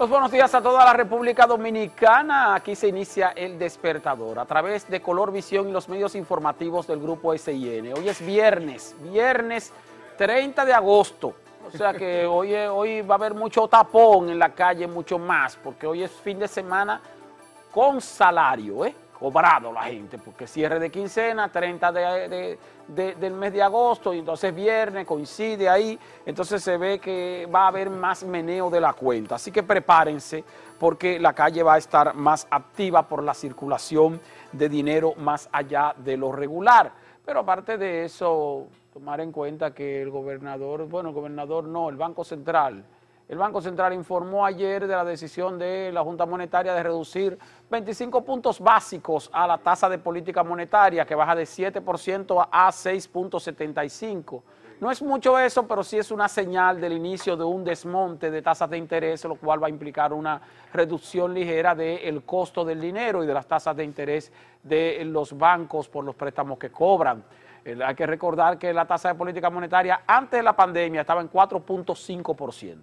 Pues buenos días a toda la República Dominicana. Aquí se inicia el despertador a través de Color Visión y los medios informativos del grupo SIN. Hoy es viernes, viernes 30 de agosto. O sea que hoy, eh, hoy va a haber mucho tapón en la calle, mucho más, porque hoy es fin de semana con salario, ¿eh? cobrado la gente, porque cierre de quincena, 30 del mes de agosto, y entonces viernes coincide ahí, entonces se ve que va a haber más meneo de la cuenta. Así que prepárense, porque la calle va a estar más activa por la circulación de dinero más allá de lo regular. Pero aparte de eso, tomar en cuenta que el gobernador, bueno, el gobernador no, el Banco Central, el Banco Central informó ayer de la decisión de la Junta Monetaria de reducir 25 puntos básicos a la tasa de política monetaria, que baja de 7% a 6.75%. No es mucho eso, pero sí es una señal del inicio de un desmonte de tasas de interés, lo cual va a implicar una reducción ligera del costo del dinero y de las tasas de interés de los bancos por los préstamos que cobran. Eh, hay que recordar que la tasa de política monetaria antes de la pandemia estaba en 4.5%.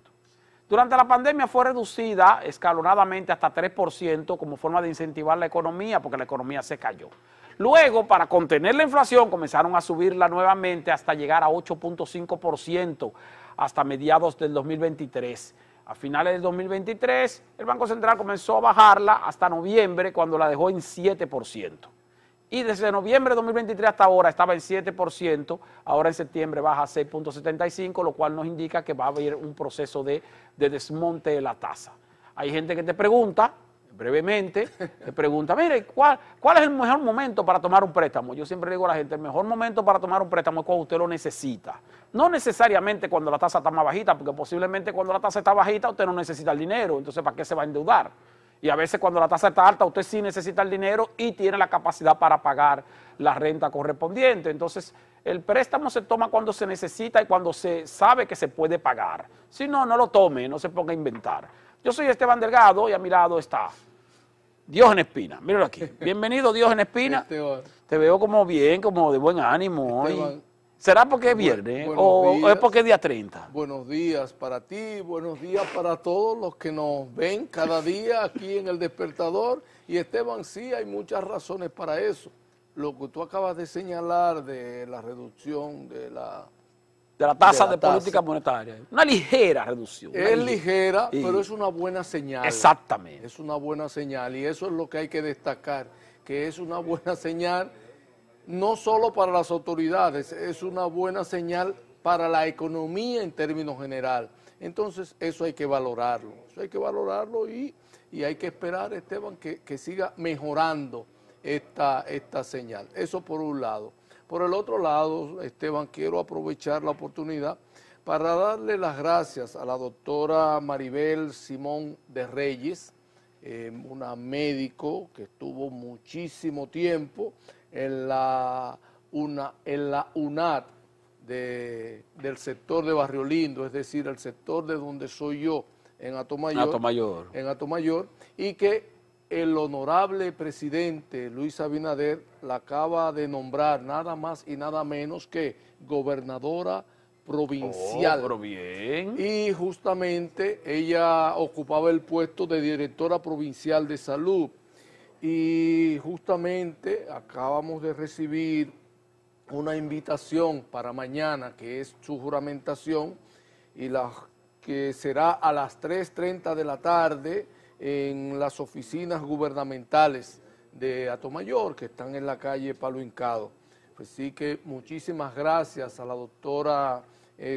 Durante la pandemia fue reducida escalonadamente hasta 3% como forma de incentivar la economía, porque la economía se cayó. Luego, para contener la inflación, comenzaron a subirla nuevamente hasta llegar a 8.5% hasta mediados del 2023. A finales del 2023, el Banco Central comenzó a bajarla hasta noviembre, cuando la dejó en 7% y desde noviembre de 2023 hasta ahora estaba en 7%, ahora en septiembre baja a 6.75, lo cual nos indica que va a haber un proceso de, desmonte de la tasa. Hay gente que te pregunta, brevemente, te pregunta, mire, ¿cuál, ¿cuál es el mejor momento para tomar un préstamo? Yo siempre digo a la gente, el mejor momento para tomar un préstamo es cuando usted lo necesita. No necesariamente cuando la tasa está más bajita, porque posiblemente cuando la tasa está bajita usted no necesita el dinero, entonces ¿para qué se va a endeudar? Y a veces cuando la tasa está alta, usted sí necesita el dinero y tiene la capacidad para pagar la renta correspondiente. Entonces, el préstamo se toma cuando se necesita y cuando se sabe que se puede pagar. Si no, no lo tome, no se ponga a inventar. Yo soy Esteban Delgado y a mi lado está Dios en Espina. Míralo aquí. Bienvenido, Dios en Espina. Te veo como bien, como de buen ánimo hoy. ¿Será porque es viernes o, es porque es día 30? Buenos días para ti, buenos días para todos los que nos ven cada día aquí en El Despertador. Y Esteban, sí, hay muchas razones para eso. Lo que tú acabas de señalar de la reducción de la... tasa de, política monetaria. Una ligera reducción. Es ligera, pero es una buena señal. Exactamente. Es una buena señal y eso es lo que hay que destacar, que es una buena señal no solo para las autoridades, es una buena señal para la economía en términos general. Entonces, eso hay que valorarlo, eso hay que valorarlo y, hay que esperar, Esteban, que, siga mejorando esta, señal. Eso por un lado. Por el otro lado, Esteban, quiero aprovechar la oportunidad para darle las gracias a la doctora Maribel Simón de Reyes, eh, una médico que estuvo muchísimo tiempo en la, una, en la UNAD del sector de Barrio Lindo, es decir, el sector de donde soy yo, en Atomayor. En y que el honorable presidente Luis Abinader la acaba de nombrar nada más y nada menos que gobernadora provincial. Oh, y justamente ella ocupaba el puesto de directora provincial de salud. Y justamente acabamos de recibir una invitación para mañana, que es su juramentación, y la, que será a las 3.30 de la tarde en las oficinas gubernamentales de Atomayor, que están en la calle Palo Hincado. Pues sí que muchísimas gracias a la doctora...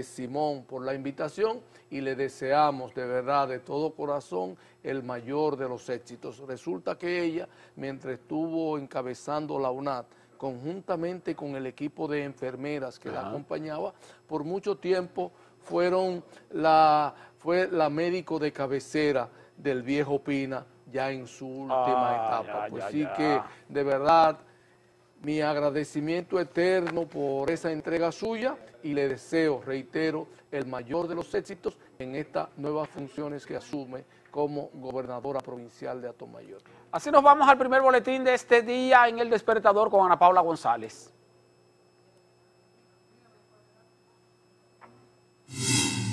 Simón por la invitación y le deseamos de verdad, de todo corazón, el mayor de los éxitos. Resulta que ella, mientras estuvo encabezando la UNAT, conjuntamente con el equipo de enfermeras que la acompañaba, por mucho tiempo fueron la, fue la médico de cabecera del viejo Pina ya en su última ah, etapa. pues sí que de verdad mi agradecimiento eterno por esa entrega suya y le deseo, reitero, el mayor de los éxitos en estas nuevas funciones que asume como gobernadora provincial de Atomayor. Así nos vamos al primer boletín de este día en El Despertador con Ana Paula González.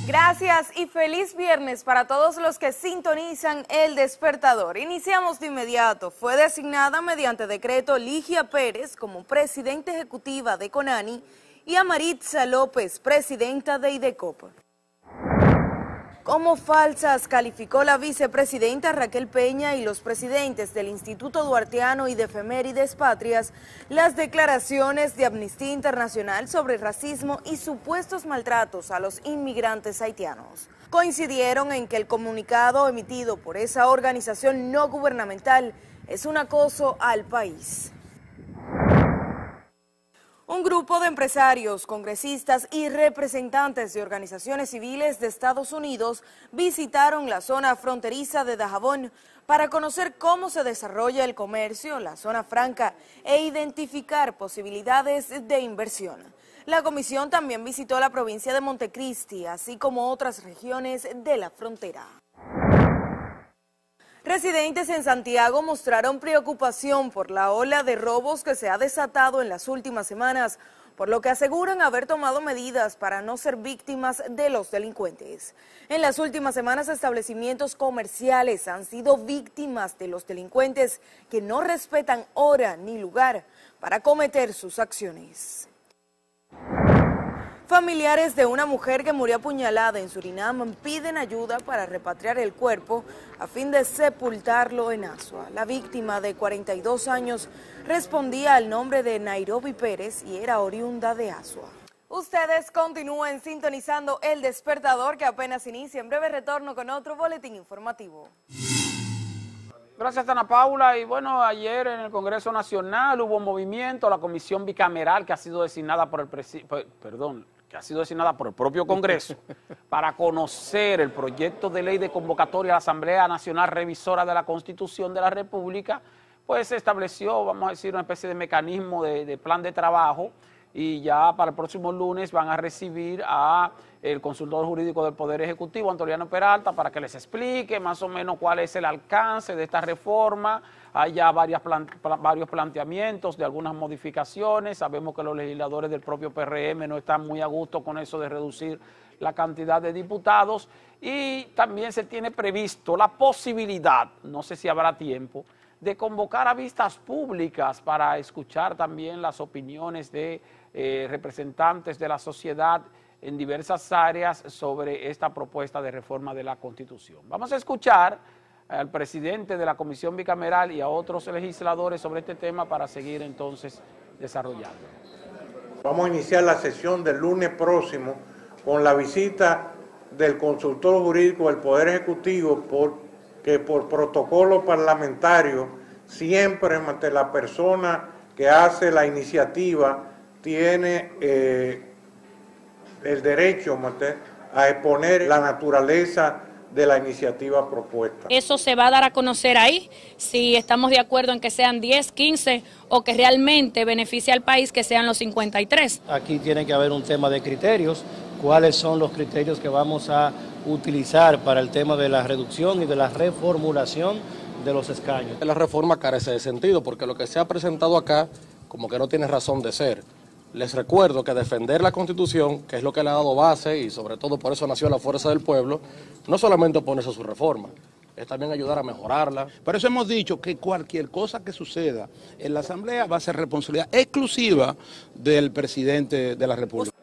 Gracias y feliz viernes para todos los que sintonizan El Despertador. Iniciamos de inmediato. Fue designada mediante decreto Ligia Pérez como presidenta ejecutiva de CONANI y a Maritza López, presidenta de IDECOPA como falsas calificó la vicepresidenta Raquel Peña y los presidentes del Instituto Duarteano y de Efemérides Patrias las declaraciones de Amnistía Internacional sobre racismo y supuestos maltratos a los inmigrantes haitianos. Coincidieron en que el comunicado emitido por esa organización no gubernamental es un acoso al país. Un grupo de empresarios, congresistas y representantes de organizaciones civiles de Estados Unidos visitaron la zona fronteriza de Dajabón para conocer cómo se desarrolla el comercio, en la zona franca e identificar posibilidades de inversión. La comisión también visitó la provincia de Montecristi, así como otras regiones de la frontera. Residentes en Santiago mostraron preocupación por la ola de robos que se ha desatado en las últimas semanas, por lo que aseguran haber tomado medidas para no ser víctimas de los delincuentes. En las últimas semanas, establecimientos comerciales han sido víctimas de los delincuentes que no respetan hora ni lugar para cometer sus acciones. Familiares de una mujer que murió apuñalada en Surinam piden ayuda para repatriar el cuerpo a fin de sepultarlo en Asua. La víctima de 42 años respondía al nombre de Nairobi Pérez y era oriunda de Asua. Ustedes continúen sintonizando El Despertador que apenas inicia. En breve retorno con otro boletín informativo. Gracias, Ana Paula. Y bueno, ayer en el Congreso Nacional hubo movimiento, la comisión bicameral que ha sido designada por el presidente, perdón, que ha sido designada por el propio Congreso, para conocer el proyecto de ley de convocatoria a la Asamblea Nacional Revisora de la Constitución de la República, pues se estableció, vamos a decir, una especie de mecanismo de, plan de trabajo y ya para el próximo lunes van a recibir a el consultor jurídico del Poder Ejecutivo, Antonio Peralta, para que les explique más o menos cuál es el alcance de esta reforma. Hay ya varios planteamientos de algunas modificaciones. Sabemos que los legisladores del propio PRM no están muy a gusto con eso de reducir la cantidad de diputados y también se tiene previsto la posibilidad, no sé si habrá tiempo, de convocar a vistas públicas para escuchar también las opiniones de eh, representantes de la sociedad en diversas áreas sobre esta propuesta de reforma de la Constitución. Vamos a escuchar al presidente de la Comisión Bicameral y a otros legisladores sobre este tema para seguir entonces desarrollando. Vamos a iniciar la sesión del lunes próximo con la visita del consultor jurídico del Poder Ejecutivo por, que por protocolo parlamentario siempre ante la persona que hace la iniciativa tiene eh, el derecho a exponer la naturaleza de la iniciativa propuesta. Eso se va a dar a conocer ahí, si estamos de acuerdo en que sean 10, 15 o que realmente beneficie al país que sean los 53. Aquí tiene que haber un tema de criterios, cuáles son los criterios que vamos a utilizar para el tema de la reducción y de la reformulación de los escaños. La reforma carece de sentido porque lo que se ha presentado acá como que no tiene razón de ser. Les recuerdo que defender la Constitución, que es lo que le ha dado base y sobre todo por eso nació la fuerza del pueblo, no solamente oponerse a su reforma, es también ayudar a mejorarla. Por eso hemos dicho que cualquier cosa que suceda en la Asamblea va a ser responsabilidad exclusiva del presidente de la República.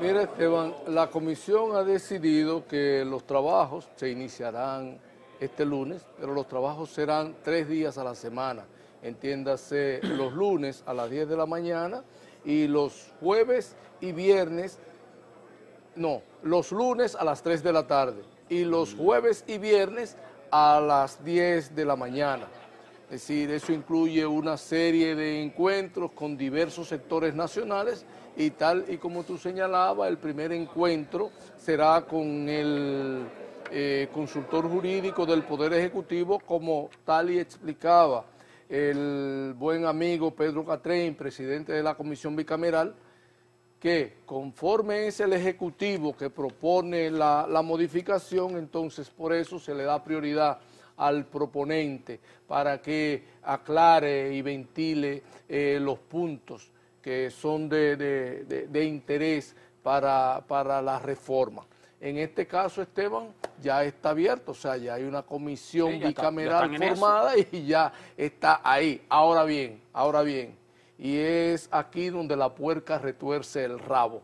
Mira Esteban, la comisión ha decidido que los trabajos se iniciarán este lunes, pero los trabajos serán tres días a la semana. Entiéndase los lunes a las 10 de la mañana y los jueves y viernes, no, los lunes a las 3 de la tarde y los mm. jueves y viernes a las 10 de la mañana. Es decir, eso incluye una serie de encuentros con diversos sectores nacionales y tal y como tú señalabas, el primer encuentro será con el eh, consultor jurídico del Poder Ejecutivo, como tal y explicaba el buen amigo Pedro Catrén, presidente de la Comisión Bicameral, que conforme es el Ejecutivo que propone la, modificación, entonces por eso se le da prioridad al proponente para que aclare y ventile eh, los puntos que son de, de, interés para la reforma. En este caso, Esteban, ya está abierto, o sea, ya hay una comisión bicameral formada y ya está ahí. Ahora bien, ahora bien, y es aquí donde la puerca retuerce el rabo,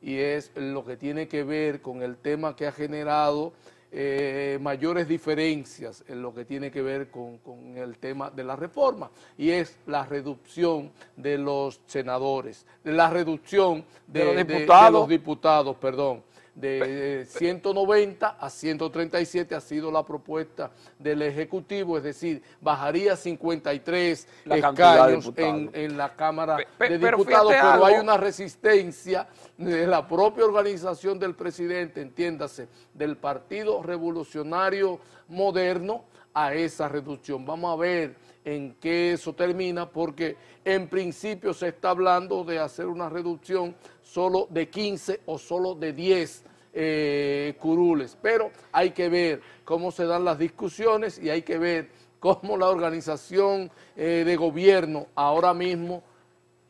y es lo que tiene que ver con el tema que ha generado eh, mayores diferencias en lo que tiene que ver con, el tema de la reforma y es la reducción de los senadores, de la reducción de los diputados, perdón de 190 a 137 ha sido la propuesta del Ejecutivo, es decir, bajaría 53 la escaños en, en, la Cámara de Diputados, pero hay una resistencia de la propia organización del presidente, entiéndase, del Partido Revolucionario Moderno a esa reducción. Vamos a ver en qué eso termina, porque en principio se está hablando de hacer una reducción solo de 15 o solo de 10 eh, curules, pero hay que ver cómo se dan las discusiones y hay que ver cómo la organización eh, de gobierno ahora mismo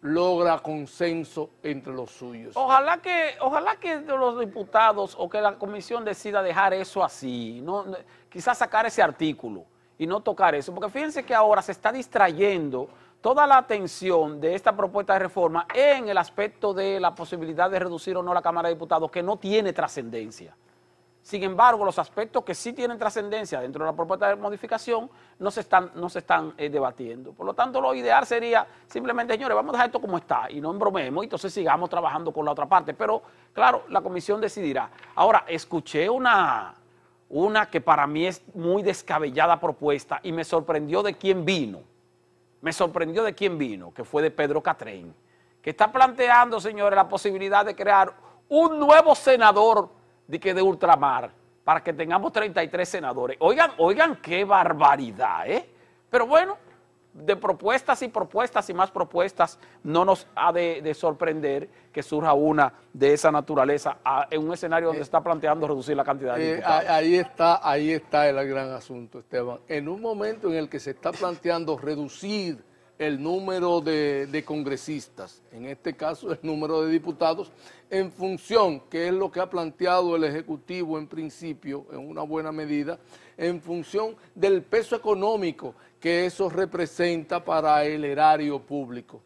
logra consenso entre los suyos. Ojalá que, ojalá que los diputados o que la comisión decida dejar eso así, ¿no? quizás sacar ese artículo y no tocar eso. Porque fíjense que ahora se está distrayendo toda la atención de esta propuesta de reforma en el aspecto de la posibilidad de reducir o no la Cámara de Diputados, que no tiene trascendencia. Sin embargo, los aspectos que sí tienen trascendencia dentro de la propuesta de modificación no se están, no se están eh, debatiendo. Por lo tanto, lo ideal sería simplemente, señores, vamos a dejar esto como está y no embromemos y entonces sigamos trabajando con la otra parte. Pero, claro, la comisión decidirá. Ahora, escuché una, una que para mí es muy descabellada propuesta y me sorprendió de quién vino. Me sorprendió de quién vino, que fue de Pedro Catrén, que está planteando, señores, la posibilidad de crear un nuevo senador de que de ultramar para que tengamos 33 senadores. Oigan, oigan qué barbaridad, ¿eh? Pero bueno, de propuestas y propuestas y más propuestas, no nos ha de, sorprender que surja una de esa naturaleza en un escenario donde se eh, está planteando reducir la cantidad de eh, ahí está, ahí está el gran asunto, Esteban. En un momento en el que se está planteando reducir el número de, congresistas, en este caso el número de diputados, en función, que es lo que ha planteado el Ejecutivo en principio, en una buena medida, en función del peso económico que eso representa para el erario público.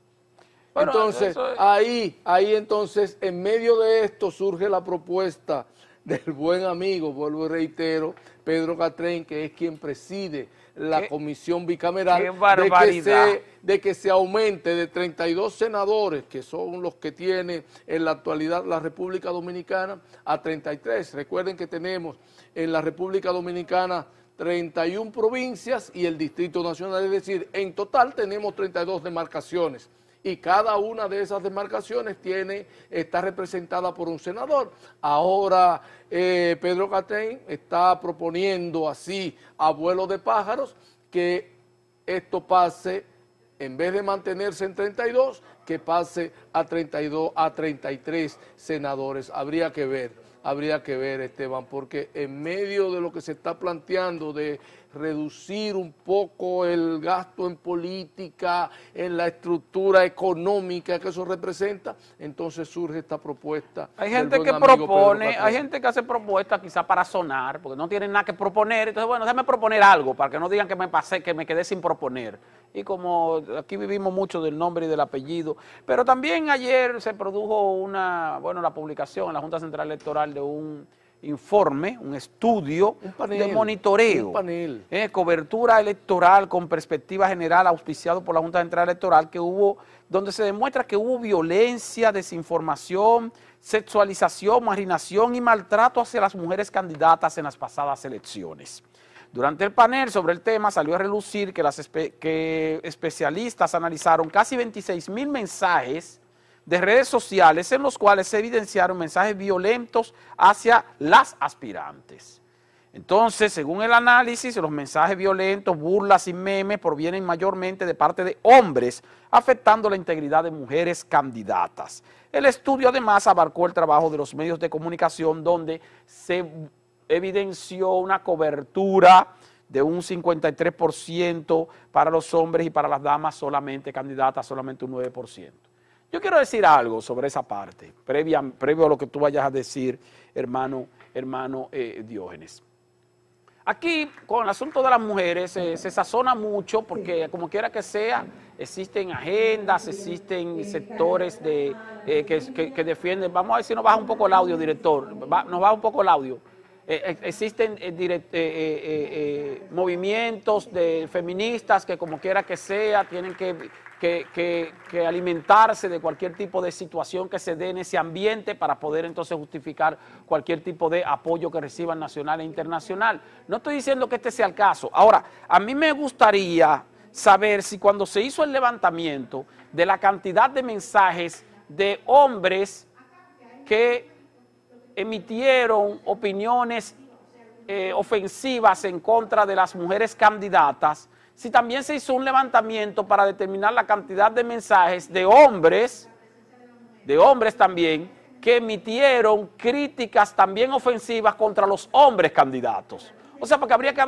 entonces, ahí, ahí entonces, en medio de esto surge la propuesta del buen amigo, vuelvo y reitero, Pedro Catrén, que es quien preside la comisión bicameral de que, se, de que se aumente de 32 senadores, que son los que tiene en la actualidad la República Dominicana, a 33. Recuerden que tenemos en la República Dominicana 31 provincias y el Distrito Nacional, es decir, en total tenemos 32 demarcaciones y cada una de esas demarcaciones tiene, está representada por un senador. Ahora eh, Pedro Catén está proponiendo así a vuelo de pájaros que esto pase, en vez de mantenerse en 32, que pase a 32, a 33 senadores. Habría que ver habría que ver, Esteban, porque en medio de lo que se está planteando de reducir un poco el gasto en política, en la estructura económica que eso representa, entonces surge esta propuesta. Hay gente que propone, hay gente que hace propuestas quizá para sonar, porque no tienen nada que proponer, entonces bueno, déjame proponer algo para que no digan que me pasé, que me quedé sin proponer. Y como aquí vivimos mucho del nombre y del apellido, pero también ayer se produjo una, bueno, la publicación en la Junta Central Electoral un informe, un estudio de monitoreo, panel. Eh, cobertura electoral con perspectiva general auspiciado por la Junta Central Electoral que hubo, donde se demuestra que hubo violencia, desinformación, sexualización, marginación y maltrato hacia las mujeres candidatas en las pasadas elecciones. Durante el panel sobre el tema salió a relucir que, las que especialistas analizaron casi 26 mil mensajes de redes sociales en los cuales se evidenciaron mensajes violentos hacia las aspirantes. Entonces, según el análisis, los mensajes violentos, burlas y memes provienen mayormente de parte de hombres, afectando la integridad de mujeres candidatas. El estudio además abarcó el trabajo de los medios de comunicación donde se evidenció una cobertura de un 53% para los hombres y para las damas solamente candidatas, solamente un 9%. Yo quiero decir algo sobre esa parte, previa, previo a lo que tú vayas a decir, hermano, hermano eh, Diógenes. Aquí, con el asunto de las mujeres, eh, se sazona mucho porque, como quiera que sea, existen agendas, existen sectores eh, que, defienden. Vamos a ver si nos baja un poco el audio, director. nos baja un poco el audio. Eh, existen eh, eh, movimientos de feministas que como quiera que sea tienen que, alimentarse de cualquier tipo de situación que se dé en ese ambiente para poder entonces justificar cualquier tipo de apoyo que reciban nacional e internacional. No estoy diciendo que este sea el caso. Ahora, a mí me gustaría saber si cuando se hizo el levantamiento de la cantidad de mensajes de hombres que emitieron opiniones eh, ofensivas en contra de las mujeres candidatas, si también se hizo un levantamiento para determinar la cantidad de mensajes de hombres, de hombres también, que emitieron críticas también ofensivas contra los hombres candidatos. O sea, porque habría que,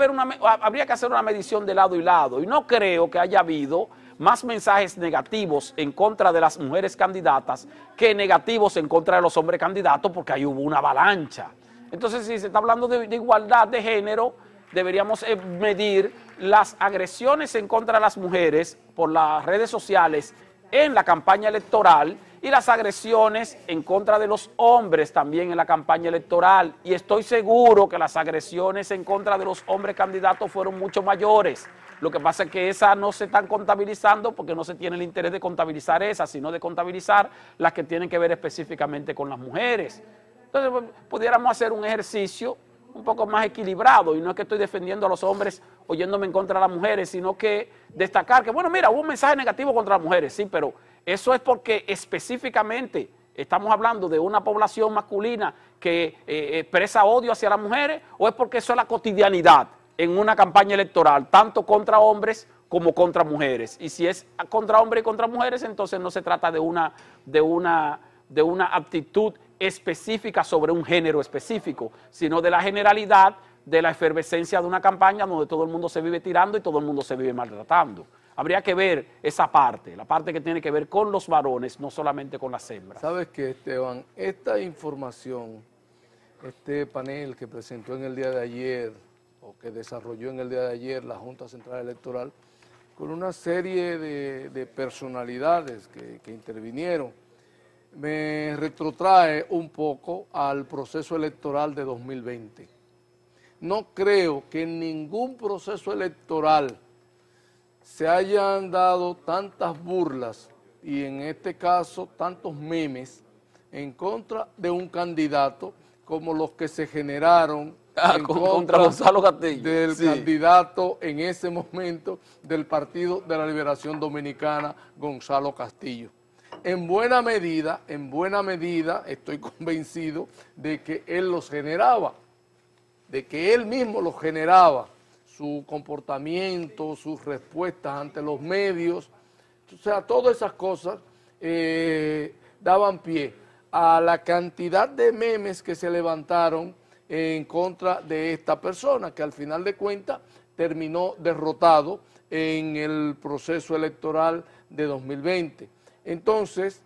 habría que hacer una medición de lado y lado. Y no creo que haya habido más mensajes negativos en contra de las mujeres candidatas que negativos en contra de los hombres candidatos porque ahí hubo una avalancha. Entonces, si se está hablando de, de igualdad de género, deberíamos eh, medir las agresiones en contra de las mujeres por las redes sociales en la campaña electoral y las agresiones en contra de los hombres también en la campaña electoral. Y estoy seguro que las agresiones en contra de los hombres candidatos fueron mucho mayores. Lo que pasa es que esas no se están contabilizando porque no se tiene el interés de contabilizar esas, sino de contabilizar las que tienen que ver específicamente con las mujeres. Entonces, pues, pudiéramos hacer un ejercicio un poco más equilibrado y no es que estoy defendiendo a los hombres oyéndome en contra de las mujeres, sino que destacar que, bueno, mira, hubo un mensaje negativo contra las mujeres, sí, pero eso es porque específicamente estamos hablando de una población masculina que eh, eh, expresa odio hacia las mujeres o es porque eso es la cotidianidad en una campaña electoral, tanto contra hombres como contra mujeres. Y si es contra hombres y contra mujeres, entonces no se trata de una, de una, de una aptitud específica sobre un género específico, sino de la generalidad de la efervescencia de una campaña donde todo el mundo se vive tirando y todo el mundo se vive maltratando habría que ver esa parte, la parte que tiene que ver con los varones, no solamente con las hembras. ¿Sabes qué, Esteban? Esta información, este panel que presentó en el día de ayer, o que desarrolló en el día de ayer la Junta Central Electoral, con una serie de, personalidades que, que intervinieron, me retrotrae un poco al proceso electoral de 2020. No creo que en ningún proceso electoral se hayan dado tantas burlas y en este caso tantos memes en contra de un candidato como los que se generaron ah, en contra, Gonzalo Castillo. del candidato en ese momento del Partido de la Liberación Dominicana, Gonzalo Castillo. En buena medida, en buena medida, estoy convencido de que él los generaba, de que él mismo los generaba su comportamiento, sus respuestas ante los medios. O sea, todas esas cosas eh, daban pie a la cantidad de memes que se levantaron en contra de esta persona, que al final de cuentas terminó derrotado en el proceso electoral de 2020. Entonces,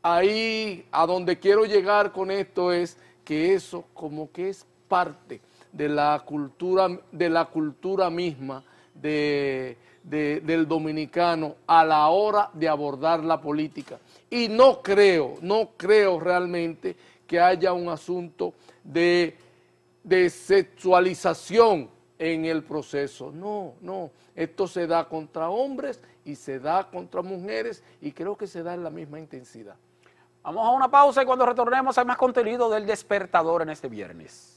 ahí a donde quiero llegar con esto es que eso como que es parte de la cultura, de la cultura misma del dominicano a la hora de abordar la política. Y no creo, no creo realmente que haya un asunto de, de sexualización en el proceso. No, no. Esto se da contra hombres y se da contra mujeres y creo que se da en la misma intensidad. Vamos a una pausa y cuando retornemos hay más contenido del despertador en este viernes.